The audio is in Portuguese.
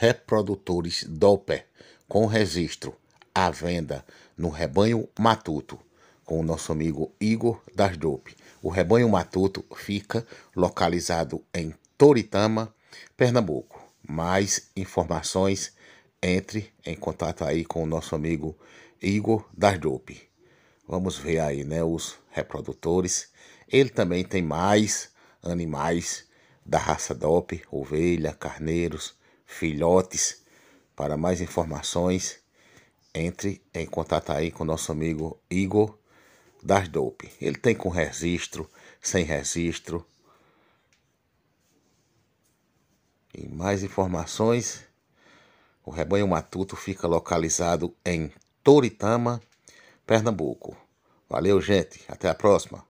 reprodutores Doppler com registro à venda no Rebanho Matuto, com o nosso amigo Igor das Dope. O Rebanho Matuto fica localizado em Toritama, Pernambuco. Mais informações, entre em contato aí com o nosso amigo Igor das Dope. Vamos ver aí, né, os reprodutores. Ele também tem mais animais da raça dope ovelha, carneiros, filhotes. Para mais informações, entre em contato aí com nosso amigo Igor das Dope. Ele tem com registro, sem registro. E mais informações, o rebanho matuto fica localizado em Toritama, Pernambuco. Valeu, gente. Até a próxima.